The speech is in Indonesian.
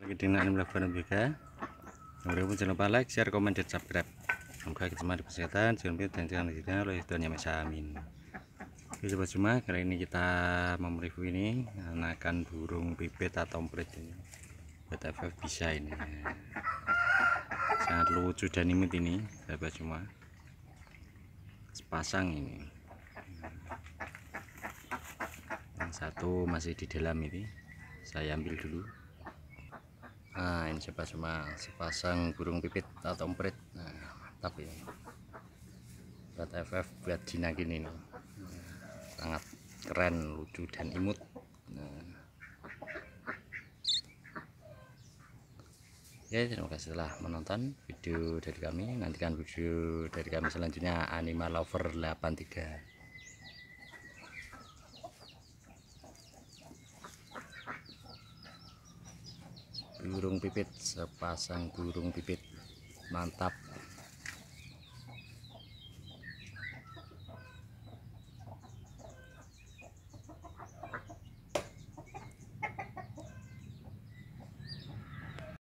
lagi di nanim labuan juga. jangan lupa like share komen dan subscribe semoga kita semua kesehatan jangan lupa dan jangan lupa loh itu hanya amin oke sobat semua kali ini kita mereview ini anakan burung pipit atau ompret ini buat bisa ini sangat lucu dan imut ini sobat semua sepasang ini yang satu masih di dalam ini saya ambil dulu nah ini siapa cuma sepasang burung pipit atau emprit nah mantap ini buat FF buat Cina gini nih sangat keren lucu dan imut nah. ya terima kasih telah menonton video dari kami nantikan video dari kami selanjutnya animal Lover 83 burung pipit sepasang burung pipit mantap